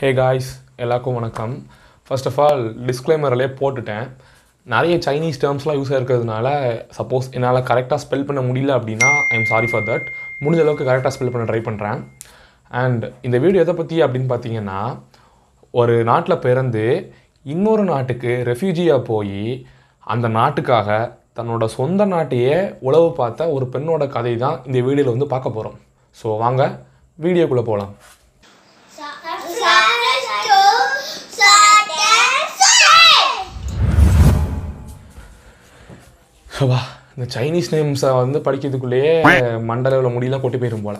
hey guys எல்லாருக்கும் வணக்கம் first of all டிஸ்க்ளைமர்லேயே போட்டுட்டேன் நிறைய சைனீஸ் டேர்ம்ஸ்லாம் யூஸ் ஆகிருக்கிறதுனால சப்போஸ் என்னால் கரெக்டாக ஸ்பெல் பண்ண முடியல அப்படின்னா I am sorry for that முடிஞ்ச அளவுக்கு கரெக்டாக ஸ்பெல் பண்ண ட்ரை பண்ணுறேன் அண்ட் இந்த வீடியோ எதை பற்றி அப்படின்னு பார்த்தீங்கன்னா ஒரு நாட்டில் பிறந்து இன்னொரு நாட்டுக்கு ரெஃப்யூஜியாக போய் அந்த நாட்டுக்காக தன்னோட சொந்த நாட்டையே உழவு பார்த்த ஒரு பெண்ணோட கதை தான் இந்த வீடியோவில் வந்து பார்க்க போகிறோம் ஸோ வாங்க வீடியோக்குள்ளே போகலாம் வா இந்த சைனீஸ் நேம்ஸை வந்து படிக்கிறதுக்குள்ளேயே மண்டலவில் முடியெல்லாம் கொட்டி போயிடும் போல்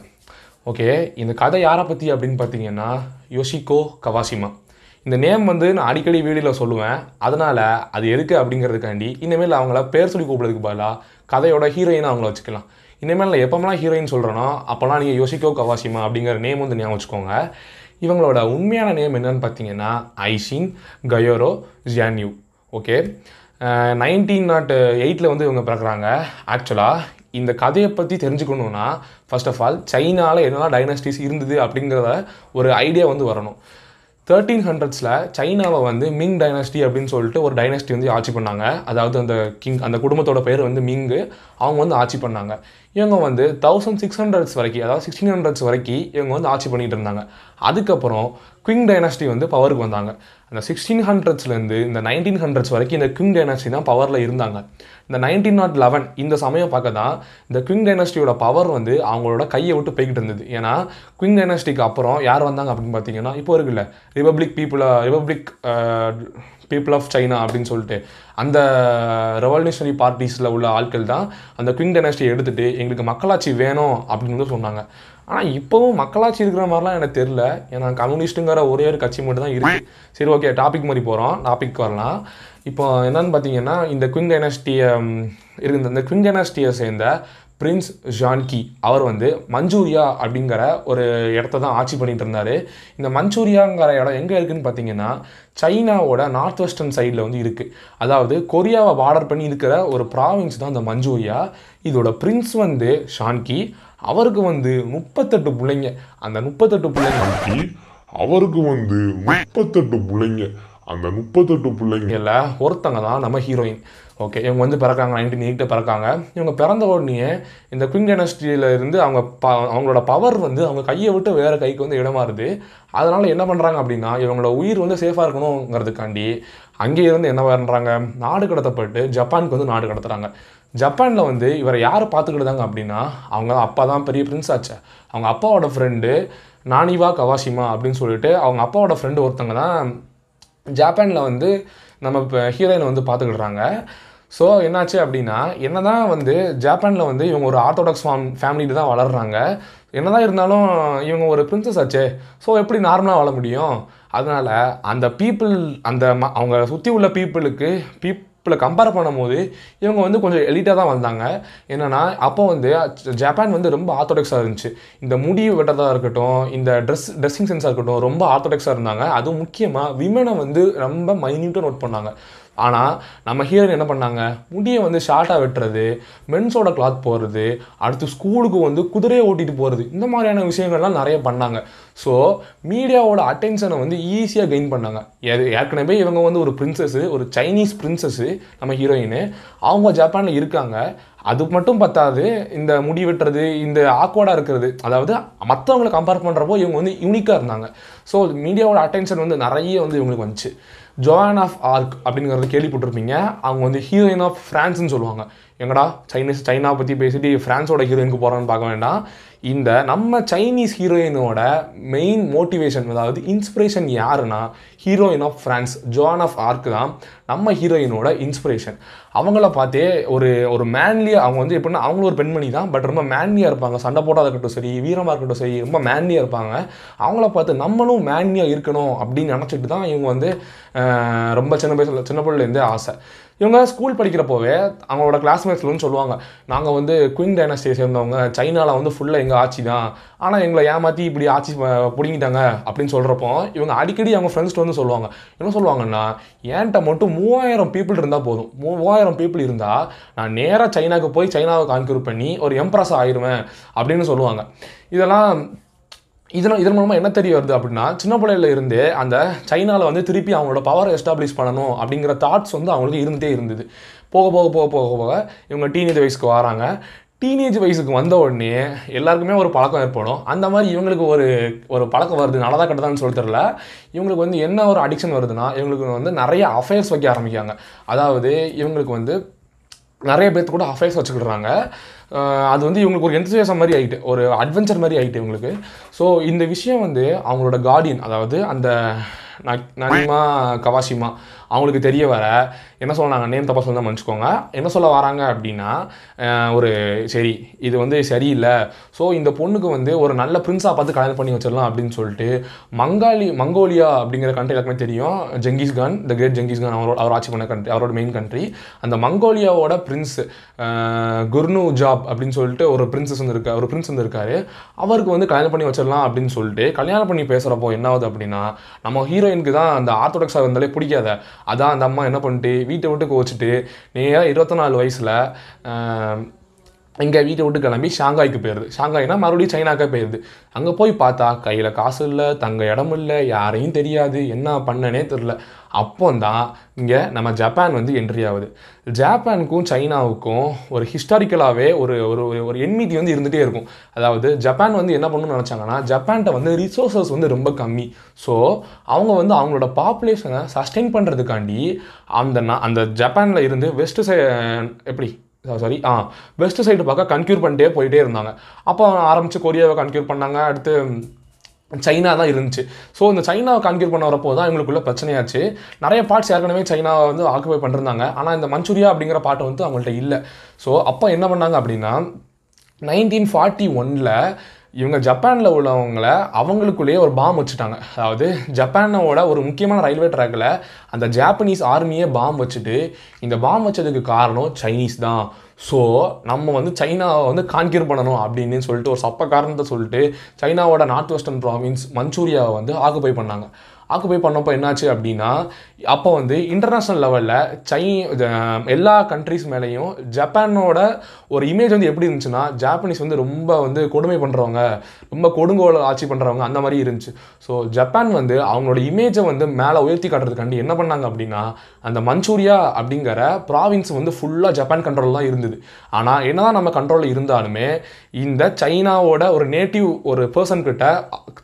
ஓகே இந்த கதை யாரை பற்றி அப்படின்னு பார்த்தீங்கன்னா யோஷிகோ கவாசிமா இந்த நேம் வந்து நான் அடிக்கடி வீடியோவில் சொல்லுவேன் அதனால் அது எதுக்கு அப்படிங்கிறதுக்காண்டி இனிமேல் அவங்கள பேர் சொல்லி கூப்பிட்றதுக்கு பதிலாக கதையோட ஹீரோயினை அவங்கள வச்சுக்கலாம் இனிமேல் நான் எப்போமெல்லாம் ஹீரோயின் சொல்கிறனோ அப்போல்லாம் நீங்கள் யோசிக்கோ கவாசிமா அப்படிங்கிற நேம் வந்து ஞாபகம் வச்சுக்கோங்க இவங்களோட உண்மையான நேம் என்னன்னு பார்த்தீங்கன்னா Aisin Gioro Xianyu okay nineteen nought எயிட்டில் வந்து இவங்க பிறக்கிறாங்க ஆக்சுவலாக இந்த கதையை பற்றி தெரிஞ்சுக்கணுன்னா ஃபர்ஸ்ட் ஆஃப் ஆல் சைனாவில் என்னெல்லாம் டைனாஸ்டிஸ் இருந்தது அப்படிங்கிறத ஒரு ஐடியா வந்து வரணும் தேர்ட்டீன் ஹண்ட்ரட்ஸில் சைனாவை வந்து மிங் டைனாஸ்டி அப்படின்னு சொல்லிட்டு ஒரு டைனாஸ்டி வந்து ஆட்சி பண்ணாங்க அதாவது அந்த கிங் அந்த குடும்பத்தோட பேர் வந்து மிங்கு அவங்க வந்து ஆட்சி பண்ணாங்க இவங்க வந்து தௌசண்ட் சிக்ஸ் ஹண்ட்ரட்ஸ் வரைக்கும் அதாவது சிக்ஸ்டீன் ஹண்ட்ரட்ஸ் வரைக்கும் இவங்க வந்து ஆட்சி பண்ணிகிட்டு இருந்தாங்க அதுக்கப்புறம் குவிங் டைனாஸ்டி வந்து பவருக்கு வந்தாங்க அந்த சிக்ஸ்டீன் ஹண்ட்ரட்ஸ்லேருந்து இந்த நைன்டீன் ஹண்ட்ரட்ஸ் வரைக்கும் இந்த குவிங் டைனாஸ்டி தான் பவரில் இருந்தாங்க இந்த நைன்டீன் நாட் லெவன் இந்த சமயம் பார்க்க தான் இந்த குவிங் டைனாஸ்டியோட பவர் வந்து அவங்களோட கையை விட்டு போய்கிட்டு இருந்தது ஏன்னா குவிங் டைனாஸ்டிக்கு அப்புறம் யார் வந்தாங்க அப்படின்னு பார்த்தீங்கன்னா இப்போ இருக்குல்ல ரிபப்ளிக் பீப்புளை ரிபப்ளிக் பீப்புள் ஆஃப் சைனா அப்படின்னு சொல்லிட்டு அந்த ரெவல்யூஷனரி பார்ட்டிஸில் உள்ள ஆட்கள் தான் அந்த குவிங் டைனாஸ்டியை எடுத்துகிட்டு எங்களுக்கு மக்களாட்சி வேணும் அப்படின்னு சொன்னாங்க ஆனால் இப்போவும் மக்களாட்சி இருக்கிற மாதிரிலாம் எனக்கு தெரில ஏன்னா கம்யூனிஸ்ட்டுங்கிற ஒரே ஒரு கட்சி மட்டும் தான் இருக்குது சரி ஓகே டாபிக் மாதிரி போகிறோம் டாபிக் வரலாம் இப்போ என்னன்னு பார்த்தீங்கன்னா இந்த குவிங் டைனாஸ்டியை இருந்த இந்த குவிங் டைனாஸ்டியை சேர்ந்த பிரின்ஸ் ஜான்கி அவர் வந்து மஞ்சூரியா அப்படிங்கிற ஒரு இடத்த தான் ஆட்சி பண்ணிகிட்டு இருந்தார் இந்த மஞ்சூரியாங்கிற இடம் எங்கே இருக்குதுன்னு பார்த்தீங்கன்னா சைனாவோட நார்த் வெஸ்டர்ன் சைடில் வந்து இருக்குது அதாவது கொரியாவை பார்டர் பண்ணி இருக்கிற ஒரு ப்ராவின்ஸ் தான் இந்த மஞ்சூரியா இதோட பிரின்ஸ் வந்து ஷான்கி அவருக்கு வந்து முப்பத்தெட்டு பிள்ளைங்க அந்த முப்பத்தெட்டு பிள்ளைங்க அவருக்கு வந்து முப்பத்தெட்டு பிள்ளைங்க அந்த முப்பத்தெட்டு இல்லை ஒருத்தங்க தான் நம்ம ஹீரோயின் ஓகே இவங்க வந்து பிறக்காங்க நைன்டீன் எயிட்டை பிறக்காங்க இவங்க பிறந்த உடனே இந்த குயின் டைனஸ்டியில் இருந்து அவங்க ப அவங்களோட பவர் வந்து அவங்க கையை விட்டு வேறு கைக்கு வந்து இடமாறுது அதனால் என்ன பண்ணுறாங்க அப்படின்னா இவங்களோட உயிர் வந்து சேஃபாக இருக்கணுங்கிறதுக்காண்டி அங்கேயிருந்து இருந்து என்ன பண்ணுறாங்க நாடு கடத்தப்பட்டு ஜப்பானுக்கு வந்து நாடு கடத்துகிறாங்க ஜப்பானில் வந்து இவரை யார் பார்த்துக்கிட்டாங்க அப்படின்னா அவங்க அப்பா தான் பெரிய பிரின்ஸ் ஆச்சு அவங்க அப்பாவோட ஃப்ரெண்டு நானிவா கவாசிமா அப்படின்னு சொல்லிட்டு அவங்க அப்பாவோட ஃப்ரெண்டு ஒருத்தங்க தான் ஜப்பானில் வந்து நம்ம இப்போ ஹீரோயினை வந்து பார்த்துக்கிடுறாங்க ஸோ என்னாச்சு அப்படின்னா என்ன தான் வந்து ஜப்பானில் வந்து இவங்க ஒரு ஆர்த்தோடாக்ஸ் ஃபார்ம் ஃபேமிலியில் தான் வளர்கிறாங்க என்ன தான் இருந்தாலும் இவங்க ஒரு பிரின்சஸ் ஆச்சே ஸோ எப்படி நார்மலாக வாழ முடியும் அதனால் அந்த பீப்புள் அந்த அவங்க சுற்றி உள்ள பீப்புளுக்கு பீப் இப்போ கம்பேர் பண்ணும்போது இவங்க வந்து கொஞ்சம் எலிட்டாக தான் வந்தாங்க என்னென்னா அப்போ வந்து ஜப்பான் வந்து ரொம்ப ஆர்த்தோடெக்ஸாக இருந்துச்சு இந்த முடி வெட்டதாக இருக்கட்டும் இந்த ட்ரெஸ் ட்ரெஸ்ஸிங் சென்ஸாக இருக்கட்டும் ரொம்ப ஆர்த்தோடெக்ஸாக இருந்தாங்க அதுவும் முக்கியமாக விமனை வந்து ரொம்ப மைன்யூட்டாக நோட் பண்ணாங்க ஆனால் நம்ம ஹீரோ என்ன பண்ணாங்க முடியை வந்து ஷார்ட்டாக வெட்டுறது மென்ஸோட கிளாத் போடுறது அடுத்து ஸ்கூலுக்கு வந்து குதிரையை ஓட்டிகிட்டு போகிறது இந்த மாதிரியான விஷயங்கள்லாம் நிறைய பண்ணாங்க ஸோ மீடியாவோட அட்டென்ஷனை வந்து ஈஸியாக கெயின் பண்ணாங்க ஏற்கனவே இவங்க வந்து ஒரு பிரின்சஸ்ஸு ஒரு சைனீஸ் பிரின்சஸ்ஸு நம்ம ஹீரோயின் அவங்க ஜப்பானில் இருக்காங்க அது மட்டும் பத்தாது இந்த முடி வெட்டுறது இந்த ஆக்வர்டாக இருக்கிறது அதாவது மற்றவங்களை கம்பேர் பண்ணுறப்போ இவங்க வந்து யூனிக்காக இருந்தாங்க ஸோ மீடியாவோட அட்டென்ஷன் வந்து நிறைய வந்து இவங்களுக்கு வந்துச்சு ஜோயான் ஆஃப் ஆர்க் அப்படிங்கிறத கேள்விப்பட்டிருப்பீங்க அவங்க வந்து ஹீரோயின் ஆஃப் ஃப்ரான்ஸ்னு சொல்லுவாங்க எங்கடா சைனீஸ் சைனா பற்றி பேசிட்டு ஃப்ரான்ஸோட ஹீரோயினுக்கு போகிறான்னு பார்க்க வேண்டாம் இந்த நம்ம சைனீஸ் ஹீரோயினோட மெயின் மோட்டிவேஷன் அதாவது இன்ஸ்பிரேஷன் யாருன்னா heroine of France Joan of Arc தான் நம்ம ஹீரோயினோட இன்ஸ்பிரேஷன் அவங்கள பார்த்தே ஒரு ஒரு மேன்லியாக அவங்க வந்து எப்படின்னா அவங்களும் ஒரு பெண்மணி தான் பட் ரொம்ப மேன்லியாக இருப்பாங்க சண்டை போட்டால் இருக்கட்டும் சரி வீரமாக இருக்கட்டும் சரி ரொம்ப மேன்லியாக இருப்பாங்க அவங்கள பார்த்து நம்மளும் மேன்லியாக இருக்கணும் அப்படின்னு நினச்சிட்டு தான் இவங்க வந்து ரொம்ப சின்ன வயசில் சின்ன பிள்ளைலேருந்தே ஆசை இவங்க ஸ்கூல் படிக்கிறப்போவே அவங்களோட கிளாஸ்மேட்ஸ்லன்னு சொல்லுவாங்க நாங்கள் வந்து குயின் டைனஸ்டியை சேர்ந்தவங்க சைனாவில் வந்து ஃபுல்லாக எங்கள் ஆட்சி தான் ஆனால் எங்களை ஏமாற்றி இப்படி ஆட்சி பிடிங்கிட்டாங்க அப்படின்னு சொல்கிறப்போ இவங்க அடிக்கடி அவங்க ஃப்ரெண்ட்ஸ்ட்டு வந்து சொல்லுவாங்க என்ன சொல்லுவாங்கன்னா ஏன்ட்ட மட்டும் மூவாயிரம் பீப்புள் இருந்தால் போதும் மூவாயிரம் மூவாயிரம் பீப்புள் இருந்தால் நான் நேராக சைனாவுக்கு போய் சைனாவை கான்க்யூர் பண்ணி ஒரு எம்ப்ரஸ் ஆயிடுவேன் அப்படின்னு சொல்லுவாங்க இதெல்லாம் இதனால் இதன் மூலமாக என்ன தெரிய வருது அப்படின்னா சின்ன பிள்ளையில இருந்தே அந்த சைனாவில் வந்து திருப்பி அவங்களோட பவரை எஸ்டாப்ளிஷ் பண்ணணும் அப்படிங்கிற தாட்ஸ் வந்து அவங்களுக்கு இருந்துகிட்டே இருந்தது போக போக போக போக போக இவங்க டீனேஜ் வயசுக்கு வராங்க டீனேஜ் வயசுக்கு வந்த உடனே எல்லாருக்குமே ஒரு பழக்கம் ஏற்படும் அந்த மாதிரி இவங்களுக்கு ஒரு ஒரு பழக்கம் வருது நல்லதாக கெட்டதான்னு சொல்லி தெரில இவங்களுக்கு வந்து என்ன ஒரு அடிக்ஷன் வருதுன்னா இவங்களுக்கு வந்து நிறைய அஃபேர்ஸ் வைக்க ஆரம்பிக்காங்க அதாவது இவங்களுக்கு வந்து நிறைய பேர்த்து கூட அஃபேர்ஸ் வச்சுக்கிடுறாங்க அது வந்து இவங்களுக்கு ஒரு என்த்துசியாசம் மாதிரி ஆகிட்டு ஒரு அட்வென்ச்சர் மாதிரி ஆகிட்டு இவங்களுக்கு ஸோ இந்த விஷயம் வந்து அவங்களோட கார்டியன் அதாவது அந்த நரிமா நனிமா கவாசிமா அவங்களுக்கு தெரிய வர என்ன சொன்னாங்க நேம் தப்பாக சொன்னால் மன்னிச்சுக்கோங்க என்ன சொல்ல வராங்க அப்படின்னா ஒரு சரி இது வந்து சரியில்லை ஸோ இந்த பொண்ணுக்கு வந்து ஒரு நல்ல பிரின்ஸாக பார்த்து கல்யாணம் பண்ணி வச்சிடலாம் அப்படின்னு சொல்லிட்டு மங்காலி மங்கோலியா அப்படிங்கிற கண்ட்ரி எல்லாருக்குமே தெரியும் Genghis Khan the great Genghis Khan அவரோட அவர் ஆட்சி பண்ண கண்ட்ரி அவரோட மெயின் கண்ட்ரி அந்த மங்கோலியாவோட பிரின்ஸ் குர்னு ஜாப் அப்படின்னு சொல்லிட்டு ஒரு பிரின்ஸஸ் வந்து இருக்கா ஒரு பிரின்ஸ் வந்து அவருக்கு வந்து கல்யாணம் பண்ணி வச்சிடலாம் அப்படின்னு சொல்லிட்டு கல்யாணம் பண்ணி பேசுகிறப்போ என்ன ஆகுது அப்படின்னா நம்ம ஹீரோயினுக்கு தான் அந்த ஆர்த்தோடாக்ஸாக இருந்தாலே பிடிக்காத அதான் அந்த அம்மா என்ன பண்ணிட்டு வீட்டை விட்டு கோச்சிட்டு நேராக இருபத்தி நாலு வயசில் எங்கள் வீட்டை விட்டு கிளம்பி ஷாங்காய்க்கு போயிடுது ஷாங்காய்னா மறுபடியும் சைனாக்கே போயிடுது அங்கே போய் பார்த்தா கையில் காசு இல்லை தங்க இடம் இல்லை யாரையும் தெரியாது என்ன பண்ணனே தெரில அப்போ தான் இங்கே நம்ம ஜப்பான் வந்து என்ட்ரி ஆகுது ஜப்பானுக்கும் சைனாவுக்கும் ஒரு ஹிஸ்டாரிக்கலாகவே ஒரு ஒரு ஒரு எண்மீதி வந்து இருந்துகிட்டே இருக்கும் அதாவது ஜப்பான் வந்து என்ன பண்ணணும்னு நினச்சாங்கன்னா ஜப்பான்கிட்ட வந்து ரிசோர்ஸஸ் வந்து ரொம்ப கம்மி ஸோ அவங்க வந்து அவங்களோட பாப்புலேஷனை சஸ்டெயின் பண்ணுறதுக்காண்டி அந்த அந்த ஜப்பானில் இருந்து வெஸ்ட்டு எப்படி சாரி ஆ வெஸ்ட் சைடு பார்க்க கன்க்யூர் பண்ணிட்டே போயிட்டே இருந்தாங்க அப்போ ஆரம்பித்து கொரியாவை கன்க்யூர் பண்ணாங்க அடுத்து சைனா தான் இருந்துச்சு ஸோ இந்த சைனாவை கான்கியூர் பண்ண வரப்போ தான் இவங்களுக்குள்ள பிரச்சனையாச்சு நிறைய பார்ட்ஸ் ஏற்கனவே சைனாவை வந்து ஆக்குபை பண்ணிருந்தாங்க ஆனால் இந்த மஞ்சூரியா அப்படிங்கிற பாட்டு வந்து அவங்கள்ட்ட இல்லை ஸோ அப்போ என்ன பண்ணாங்க அப்படின்னா நைன்டீன் ஃபார்ட்டி ஒனில் இவங்க ஜப்பானில் உள்ளவங்கள அவங்களுக்குள்ளேயே ஒரு பாம் வச்சுட்டாங்க அதாவது ஜப்பானோட ஒரு முக்கியமான ரயில்வே ட்ராக்கில் அந்த ஜாப்பனீஸ் ஆர்மியே பாம் வச்சுட்டு இந்த பாம் வச்சதுக்கு காரணம் சைனீஸ் தான் ஸோ நம்ம வந்து சைனாவை வந்து கான்கியூர் பண்ணணும் அப்படின்னு சொல்லிட்டு ஒரு சப்ப காரணத்தை சொல்லிட்டு சைனாவோட நார்த் வெஸ்டர்ன் ப்ராவின்ஸ் மஞ்சூரியாவை வந்து ஆக்குபை பண்ணாங்க ஆக்குபை பண்ணப்போ என்னாச்சு அப்படின்னா அப்போ வந்து இன்டர்நேஷ்னல் லெவலில் சை எல்லா கண்ட்ரிஸ் மேலேயும் ஜப்பானோட ஒரு இமேஜ் வந்து எப்படி இருந்துச்சுன்னா ஜாப்பனீஸ் வந்து ரொம்ப வந்து கொடுமை பண்ணுறவங்க ரொம்ப கொடுங்கோல ஆட்சி பண்ணுறவங்க அந்த மாதிரி இருந்துச்சு ஸோ ஜப்பான் வந்து அவங்களோட இமேஜை வந்து மேலே உயர்த்தி காட்டுறதுக்காண்டி என்ன பண்ணாங்க அப்படின்னா அந்த மஞ்சூரியா அப்படிங்கிற ப்ராவின்ஸ் வந்து ஃபுல்லாக ஜப்பான் கண்ட்ரோலில் தான் இருந்தது ஆனால் என்னதான் நம்ம கண்ட்ரோலில் இருந்தாலுமே இந்த சைனாவோட ஒரு நேட்டிவ் ஒரு பர்சன்கிட்ட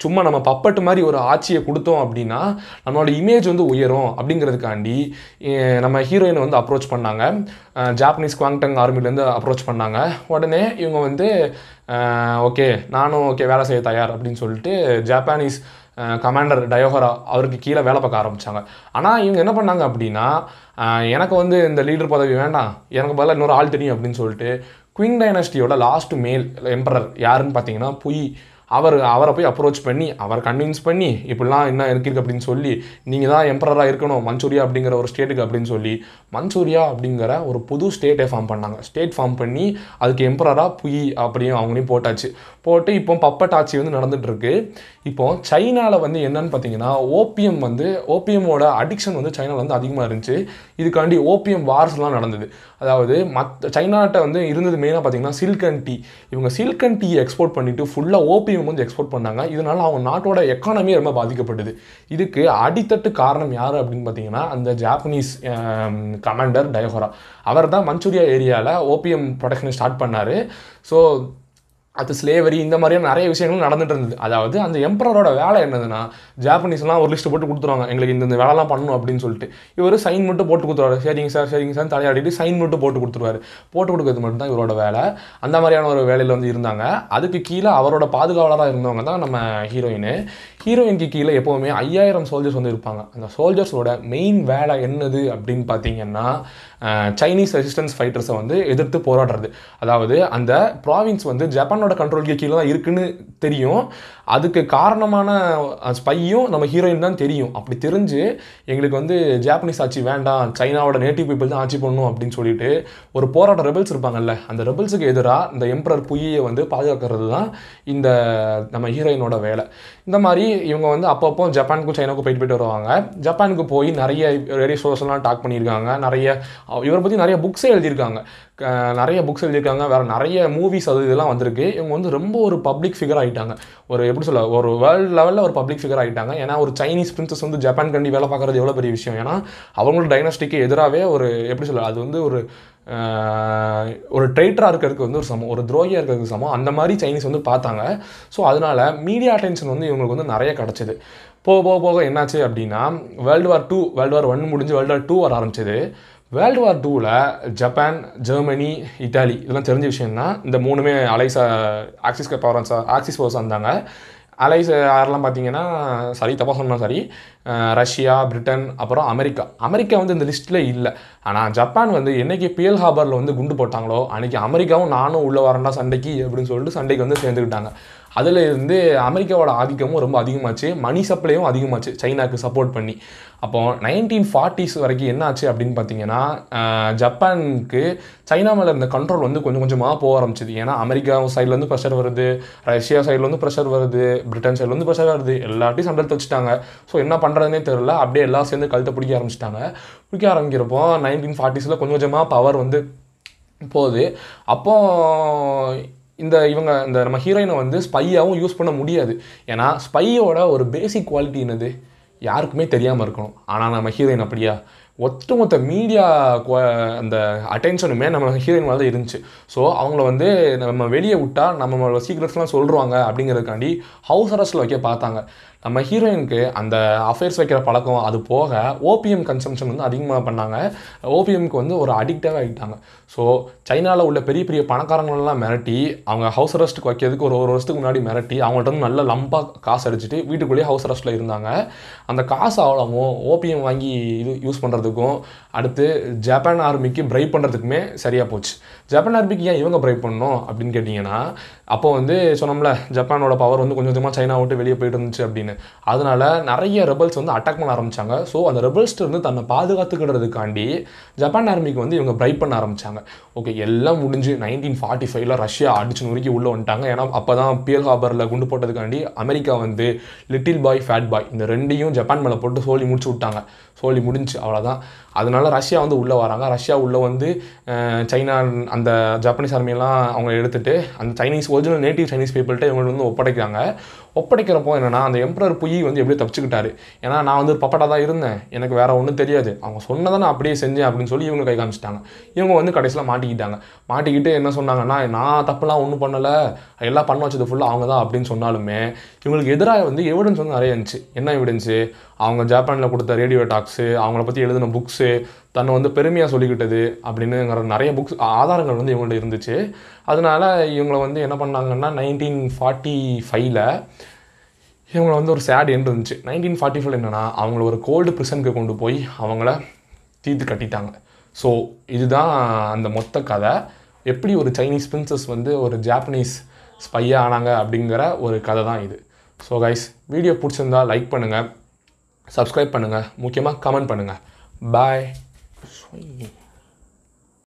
சும்மா நம்ம பப்பட்டு மாதிரி ஒரு ஆட்சியை கொடுத்தோம் அப்படின்னா அப்படின்னா நம்மளோட இமேஜ் வந்து உயரும் அப்படிங்கிறதுக்காண்டி நம்ம ஹீரோயினை வந்து அப்ரோச் பண்ணாங்க ஜாப்பனீஸ் குவாங்டங் ஆர்மிலேருந்து அப்ரோச் பண்ணாங்க உடனே இவங்க வந்து ஓகே நானும் ஓகே வேலை செய்ய தயார் அப்படின்னு சொல்லிட்டு ஜாப்பானீஸ் கமாண்டர் டயோஹரா அவருக்கு கீழே வேலை பார்க்க ஆரம்பித்தாங்க ஆனால் இவங்க என்ன பண்ணாங்க அப்படின்னா எனக்கு வந்து இந்த லீடர் பதவி வேண்டாம் எனக்கு பதிலாக இன்னொரு ஆள் தெரியும் அப்படின்னு சொல்லிட்டு குயிங் டைனஸ்டியோட லாஸ்ட் மேல் எம்பரர் யாருன்னு பார்த்தீங்கன்னா புய் அவர் அவரை போய் அப்ரோச் பண்ணி அவர் கன்வின்ஸ் பண்ணி இப்படிலாம் என்ன இருக்குது அப்படின்னு சொல்லி நீங்கள் தான் எம்பரராக இருக்கணும் மஞ்சூரியா அப்படிங்கிற ஒரு ஸ்டேட்டுக்கு அப்படின்னு சொல்லி மஞ்சூரியா அப்படிங்கிற ஒரு புது ஸ்டேட்டை ஃபார்ம் பண்ணாங்க ஸ்டேட் ஃபார்ம் பண்ணி அதுக்கு எம்பரராக புய் அப்படியும் அவங்களையும் போட்டாச்சு போட்டு இப்போ பப்பட் ஆட்சி வந்து நடந்துகிட்ருக்கு இப்போ சைனாவில் வந்து என்னன்னு பார்த்தீங்கன்னா ஓபிஎம் வந்து ஓபிஎம்மோட அடிக்ஷன் வந்து சைனாவில் வந்து அதிகமாக இருந்துச்சு இதுக்காண்டி ஓபிஎம் வார்ஸ்லாம் நடந்தது அதாவது மத் சைனாட்ட வந்து இருந்தது மெயினாக பார்த்தீங்கன்னா சில்கன் டீ இவங்க சில்கன் டீ எக்ஸ்போர்ட் பண்ணிவிட்டு ஃபுல்லாக ஓபிஎம் பெட்ரோலியம் வந்து எக்ஸ்போர்ட் பண்ணாங்க இதனால் அவங்க நாட்டோட எக்கானமி ரொம்ப பாதிக்கப்படுது இதுக்கு அடித்தட்டு காரணம் யார் அப்படின்னு பார்த்தீங்கன்னா அந்த ஜாப்பனீஸ் கமாண்டர் டயஹோரா அவர் தான் மஞ்சூரியா ஏரியாவில் ஓபிஎம் ப்ரொடக்ஷனை ஸ்டார்ட் பண்ணார் ஸோ அது ஸ்லேவரி இந்த மாதிரியான நிறைய விஷயங்களும் நடந்துட்டு இருந்தது அதாவது அந்த எம்பரரோட வேலை என்னதுன்னா ஜாப்பனீஸ்லாம் ஒரு லிஸ்ட்டு போட்டு கொடுத்துருவாங்க எங்களுக்கு இந்த வேலைலாம் பண்ணணும் அப்படின்னு சொல்லிட்டு இவர் சைன் மட்டும் போட்டு கொடுத்துருவாரு சரிங்க சார் சரிங்க சார் தலையாடிட்டு சைன் மட்டும் போட்டு கொடுத்துருவாரு போட்டு கொடுக்கறது மட்டும் தான் இவரோட வேலை அந்த மாதிரியான ஒரு வேலையில் வந்து இருந்தாங்க அதுக்கு கீழே அவரோட பாதுகாவலராக இருந்தவங்க தான் நம்ம ஹீரோயின் ஹீரோயினுக்கு கீழே எப்போவுமே ஐயாயிரம் சோல்ஜர்ஸ் வந்து இருப்பாங்க அந்த சோல்ஜர்ஸோட மெயின் வேலை என்னது அப்படின்னு பார்த்தீங்கன்னா சைனீஸ் ரெசிஸ்டன்ஸ் ஃபைட்டர்ஸை வந்து எதிர்த்து போராடுறது அதாவது அந்த ப்ராவின்ஸ் வந்து ஜப்பான் ஹீரோனோட கண்ட்ரோல் கீழே தான் இருக்குன்னு தெரியும் அதுக்கு காரணமான ஸ்பையும் நம்ம ஹீரோயின் தான் தெரியும் அப்படி தெரிஞ்சு எங்களுக்கு வந்து ஜாப்பனீஸ் ஆட்சி வேண்டாம் சைனாவோட நேட்டிவ் பீப்புள் தான் ஆட்சி பண்ணணும் அப்படின்னு சொல்லிட்டு ஒரு போராட்ட ரெபல்ஸ் இருப்பாங்கல்ல அந்த ரெபல்ஸுக்கு எதிராக இந்த எம்ப்ரர் புய்யை வந்து பாதுகாக்கிறது தான் இந்த நம்ம ஹீரோயினோட வேலை இந்த மாதிரி இவங்க வந்து அப்பப்போ ஜப்பானுக்கும் சைனாவுக்கும் போயிட்டு போயிட்டு வருவாங்க ஜப்பானுக்கு போய் நிறைய ரேடியோ ஷோஸ்லாம் டாக் பண்ணியிருக்காங்க நிறைய இவரை பற்றி நிறைய புக்ஸே எழுதியிருக்காங்க நிறைய புக்ஸ் எழுதியிருக்காங்க வேறு நிறைய மூவிஸ் அது இதெல்லாம் வந்திருக்கு இவங்க வந்து ரொம்ப ஒரு பப்ளிக் ஃபிகர் ஆகிட்டாங்க ஒரு எப்படி சொல்ல ஒரு வேர்ல்டு லெவலில் ஒரு பப்ளிக் ஃபிகர் ஆகிட்டாங்க ஏன்னா ஒரு சைனீஸ் பிரின்சஸ் வந்து ஜப்பான் கண்டி வேலை பார்க்குறது எவ்வளோ பெரிய விஷயம் ஏன்னா அவங்களோட டைனாஸ்டிக்கு எதிராகவே ஒரு எப்படி சொல்ல அது வந்து ஒரு ஒரு ட்ரைட்டராக இருக்கிறதுக்கு வந்து ஒரு சமம் ஒரு துரோகியாக இருக்கிறதுக்கு சமம் அந்த மாதிரி சைனீஸ் வந்து பார்த்தாங்க ஸோ அதனால் மீடியா அட்டென்ஷன் வந்து இவங்களுக்கு வந்து நிறைய கிடச்சிது போக போக போக என்னாச்சு அப்படின்னா world war two world war one முடிஞ்சு வேர்ல்டு வார் டூ வர ஆரம்பிச்சது வேர்ல்டு வார் டூவில் ஜப்பான் ஜெர்மனி இட்டாலி இதெல்லாம் தெரிஞ்ச விஷயம்னா இந்த மூணுமே அலைசா ஆக்சிஸ் பவர்ஸா ஆக்சிஸ் பவர்ஸ் வந்தாங்க அலைஸ் யாரெல்லாம் பார்த்தீங்கன்னா சரி தப்பாக சொன்னால் சரி ரஷ்யா பிரிட்டன் அப்புறம் அமெரிக்கா அமெரிக்கா வந்து இந்த லிஸ்ட்டில் இல்லை ஆனால் ஜப்பான் வந்து என்றைக்கு பியல் ஹார்பரில் வந்து குண்டு போட்டாங்களோ அன்றைக்கி அமெரிக்காவும் நானும் உள்ளே வரேன்டா சண்டைக்கு அப்படின்னு சொல்லிட்டு சண்டைக்கு வந்து சேர்ந்துக்கிட்டாங்க அதில் இருந்து அமெரிக்காவோட ஆதிக்கமும் ரொம்ப அதிகமாச்சு மணி சப்ளையும் அதிகமாச்சு சைனாவுக்கு சப்போர்ட் பண்ணி அப்போ நைன்டீன் ஃபார்ட்டிஸ் வரைக்கும் என்ன ஆச்சு அப்படின்னு பார்த்தீங்கன்னா ஜப்பானுக்கு சைனா மேலே இருந்த கண்ட்ரோல் வந்து கொஞ்சம் கொஞ்சமாக போக ஆரம்பிச்சிது ஏன்னா அமெரிக்கா சைட்லேருந்து ப்ரெஷர் வருது ரஷ்யா சைட்லேருந்து ப்ரெஷர் வருது பிரிட்டன் சைட்லேருந்து ப்ரெஷர் வருது எல்லாத்தையும் சண்டை வச்சுட்டாங்க ஸோ என்ன பண்ணுறதுனே தெரில அப்படியே எல்லாம் சேர்ந்து கழுத்தை பிடிக்க ஆரம்பிச்சிட்டாங்க பிடிக்க ஆரம்பிக்கிறப்போ நைன்டீன் ஃபார்ட்டிஸில் கொஞ்சம் கொஞ்சமாக பவர் வந்து போகுது அப்போது இந்த இவங்க இந்த நம்ம ஹீரோயினை வந்து ஸ்பையாகவும் யூஸ் பண்ண முடியாது ஏன்னா ஸ்பையோட ஒரு பேசிக் குவாலிட்டி என்னது யாருக்குமே தெரியாமல் இருக்கணும் ஆனால் நம்ம ஹீரோயின் அப்படியா ஒட்டுமொத்த மீடியா அந்த அட்டென்ஷனுமே நம்ம ஹீரோயின் மேலே இருந்துச்சு ஸோ அவங்கள வந்து நம்ம வெளியே விட்டால் நம்ம சீக்ரெட்ஸ்லாம் சொல்லுவாங்க அப்படிங்கிறதுக்காண்டி ஹவுஸ் அரஸ்டில் வைக்க பார்த்தாங்க நம்ம ஹீரோயினுக்கு அந்த அஃபேர்ஸ் வைக்கிற பழக்கம் அது போக ஓபிஎம் கன்சம்ஷன் வந்து அதிகமாக பண்ணாங்க ஓபிஎம்க்கு வந்து ஒரு அடிக்டாக ஆகிட்டாங்க ஸோ சைனாவில் உள்ள பெரிய பெரிய பணக்காரங்களெல்லாம் மிரட்டி அவங்க ஹவுஸ் அரெஸ்ட்டுக்கு வைக்கிறதுக்கு ஒரு ஒரு வருஷத்துக்கு முன்னாடி மிரட்டி அவங்கள்ட்ட வந்து நல்ல லம்பாக காசு அடிச்சுட்டு வீட்டுக்குள்ளேயே ஹவுஸ் அரெஸ்ட்டில் இருந்தாங்க அந்த காசு அவ்வளவும் ஓபிஎம் வாங்கி இது யூஸ் பண்ணுறது பண்ணுறதுக்கும் அடுத்து ஜப்பான் ஆர்மிக்கு பிரைப் பண்ணுறதுக்குமே சரியாக போச்சு ஜப்பான் ஆர்மிக்கு ஏன் இவங்க ப்ரை பண்ணணும் அப்படின்னு கேட்டிங்கன்னா அப்போ வந்து சொன்னோம்ல ஜப்பானோட பவர் வந்து கொஞ்சம் கொஞ்சமாக சைனா விட்டு வெளியே போயிட்டு இருந்துச்சு அப்படின்னு அதனால நிறைய ரெபல்ஸ் வந்து அட்டாக் பண்ண ஆரம்பித்தாங்க ஸோ அந்த ரெபல்ஸ்ட்டு வந்து தன்னை பாதுகாத்துக்கிறதுக்காண்டி ஜப்பான் ஆர்மிக்கு வந்து இவங்க ப்ரை பண்ண ஆரம்பித்தாங்க ஓகே எல்லாம் முடிஞ்சு நைன்டீன் ஃபார்ட்டி ஃபைவ்ல ரஷ்யா அடிச்சு நுறுக்கி உள்ளே வந்துட்டாங்க ஏன்னா அப்போ தான் பியல் ஹாபரில் குண்டு போட்டதுக்காண்டி அமெரிக்கா வந்து லிட்டில் பாய் ஃபேட் பாய் இந்த ரெண்டையும் ஜப்பான் மேலே போட்டு சோழி முடிச்சு விட்டாங்க சோழி முடிஞ்சு அவ்வளோதான் அதனால ரஷ்யா வந்து உள்ளே வராங்க ரஷ்யா உள்ளே வந்து சைனா அந்த ஜப்பானீஸ் ஆர்மியெல்லாம் அவங்க எடுத்துகிட்டு அந்த சைனீஸ் ஒரிஜினல் நேட்டிவ் சைனீஸ் பீப்புள்கிட்ட இவங்க வந்து ஒப்படைக்கிறாங்க ஒப்படைக்கிறப்போ என்னென்னா அந்த எம்ப்ரர் புயி வந்து எப்படி தப்பிச்சுக்கிட்டாரு ஏன்னா நான் வந்து ஒரு பப்பட்டாக தான் இருந்தேன் எனக்கு வேறு ஒன்றும் தெரியாது அவங்க சொன்னதை நான் அப்படியே செஞ்சேன் அப்படின்னு சொல்லி இவங்க கை காமிச்சிட்டாங்க இவங்க வந்து கடைசியில் மாட்டிக்கிட்டாங்க மாட்டிக்கிட்டு என்ன சொன்னாங்கன்னா நான் தப்புலாம் ஒன்றும் பண்ணலை எல்லாம் பண்ண வச்சது ஃபுல்லாக அவங்க தான் அப்படின்னு சொன்னாலுமே இவங்களுக்கு எதிராக வந்து எவிடன்ஸ் வந்து நிறைய இருந்துச்சு என்ன எவிடன்ஸு அவங்க ஜப்பானில் கொடுத்த ரேடியோ டாக்ஸு அவங்கள பற்றி எழுதின புக்ஸு தன்னை வந்து பெருமையாக சொல்லிக்கிட்டது அப்படின்னுங்கிற நிறைய புக்ஸ் ஆதாரங்கள் வந்து இவங்கள்ட்ட இருந்துச்சு அதனால் இவங்களை வந்து என்ன பண்ணாங்கன்னா நைன்டீன் ஃபார்ட்டி ஃபைவ்ல இவங்களை வந்து ஒரு சேட் என்று இருந்துச்சு நைன்டீன் ஃபார்ட்டி ஃபைவ் என்னென்னா அவங்கள ஒரு கோல்டு ப்ரிசனுக்கு கொண்டு போய் அவங்கள தீர்த்து கட்டிட்டாங்க ஸோ இதுதான் அந்த மொத்த கதை எப்படி ஒரு சைனீஸ் பிரின்சஸ் வந்து ஒரு ஜாப்பனீஸ் ஸ்பையாக ஆனாங்க அப்படிங்கிற ஒரு கதை தான் இது ஸோ கைஸ் வீடியோ பிடிச்சிருந்தா லைக் பண்ணுங்கள் சப்ஸ்கிரைப் பண்ணுங்கள் முக்கியமாக கமெண்ட் பண்ணுங்கள் பாய்